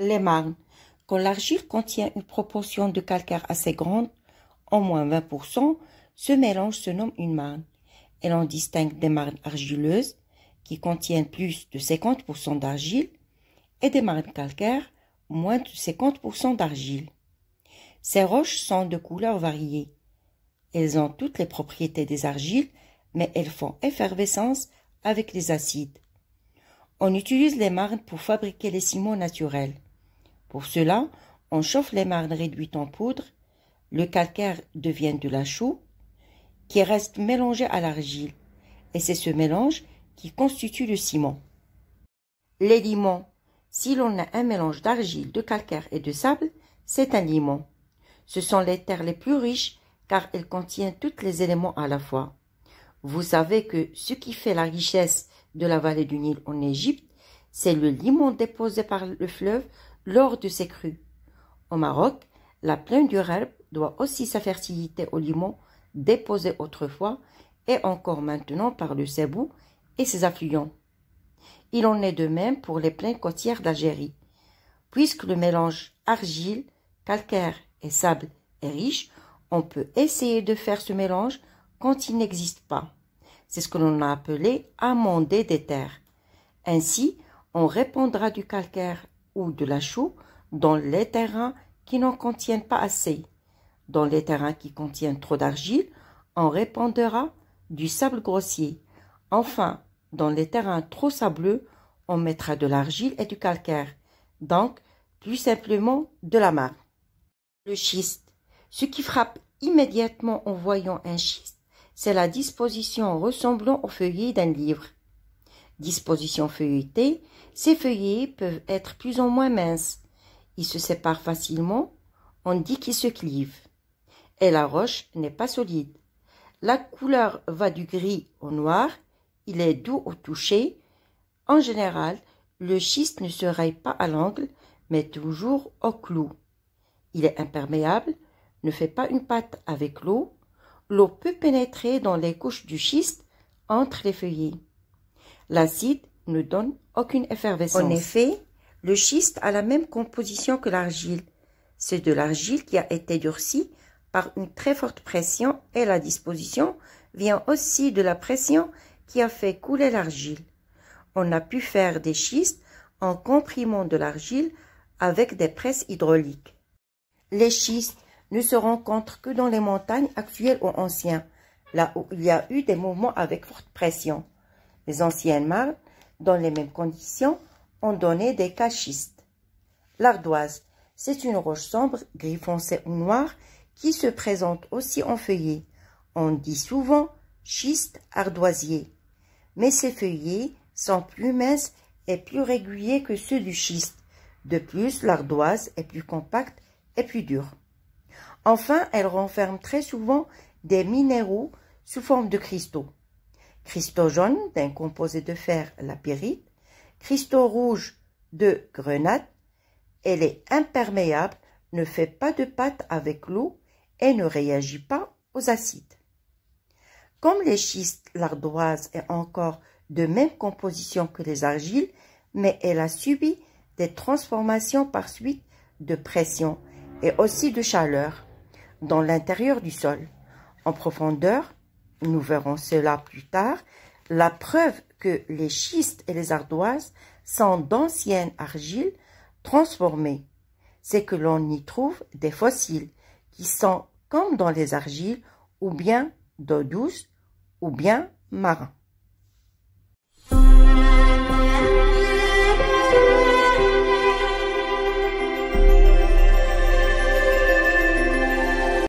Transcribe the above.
Les marnes. Quand l'argile contient une proportion de calcaire assez grande, au moins 20%, ce mélange se nomme une marne. Elle en distingue des marnes argileuses, qui contiennent plus de 50% d'argile, et des marnes calcaires, moins de 50% d'argile. Ces roches sont de couleurs variées. Elles ont toutes les propriétés des argiles, mais elles font effervescence avec les acides. On utilise les marnes pour fabriquer les ciments naturels. Pour cela, on chauffe les marnes réduites en poudre, le calcaire devient de la chaux qui reste mélangé à l'argile et c'est ce mélange qui constitue le ciment. Les limons. Si l'on a un mélange d'argile, de calcaire et de sable, c'est un limon. Ce sont les terres les plus riches car elles contiennent tous les éléments à la fois. Vous savez que ce qui fait la richesse de la vallée du Nil en Égypte, c'est le limon déposé par le fleuve lors de ses crues. Au Maroc, la plaine du Rheb doit aussi sa fertilité au limon déposé autrefois et encore maintenant par le Cebu et ses affluents. Il en est de même pour les plaines côtières d'Algérie, puisque le mélange argile, calcaire et sable est riche, on peut essayer de faire ce mélange quand il n'existe pas. C'est ce que l'on a appelé amender des terres. Ainsi, on répandra du calcaire ou de la chaux dans les terrains qui n'en contiennent pas assez. Dans les terrains qui contiennent trop d'argile, on répandra du sable grossier. Enfin, dans les terrains trop sableux, on mettra de l'argile et du calcaire, donc plus simplement de la mare. Le schiste. Ce qui frappe immédiatement en voyant un schiste, c'est la disposition ressemblant au feuillet d'un livre. Disposition feuilletée, ces feuillets peuvent être plus ou moins minces. Ils se séparent facilement, on dit qu'ils se clivent. Et la roche n'est pas solide. La couleur va du gris au noir, il est doux au toucher. En général, le schiste ne se raille pas à l'angle, mais toujours au clou. Il est imperméable, ne fait pas une pâte avec l'eau. L'eau peut pénétrer dans les couches du schiste entre les feuillets. L'acide ne donne aucune effervescence. En effet, le schiste a la même composition que l'argile. C'est de l'argile qui a été durcie par une très forte pression et la disposition vient aussi de la pression qui a fait couler l'argile. On a pu faire des schistes en comprimant de l'argile avec des presses hydrauliques. Les schistes ne se rencontrent que dans les montagnes actuelles ou anciennes, là où il y a eu des mouvements avec forte pression. Les anciennes marnes, dans les mêmes conditions, ont donné des schistes. L'ardoise, c'est une roche sombre, gris foncé ou noir, qui se présente aussi en feuillet. On dit souvent schiste ardoisier. Mais ces feuillets sont plus minces et plus réguliers que ceux du schiste. De plus, l'ardoise est plus compacte et plus dure. Enfin, elle renferme très souvent des minéraux sous forme de cristaux cristaux jaunes d'un composé de fer, la pyrite, cristaux rouges de grenade. Elle est imperméable, ne fait pas de pâte avec l'eau et ne réagit pas aux acides. Comme les schistes, l'ardoise est encore de même composition que les argiles, mais elle a subi des transformations par suite de pression et aussi de chaleur dans l'intérieur du sol, en profondeur nous verrons cela plus tard. La preuve que les schistes et les ardoises sont d'anciennes argiles transformées, c'est que l'on y trouve des fossiles qui sont comme dans les argiles ou bien d'eau douce ou bien marins.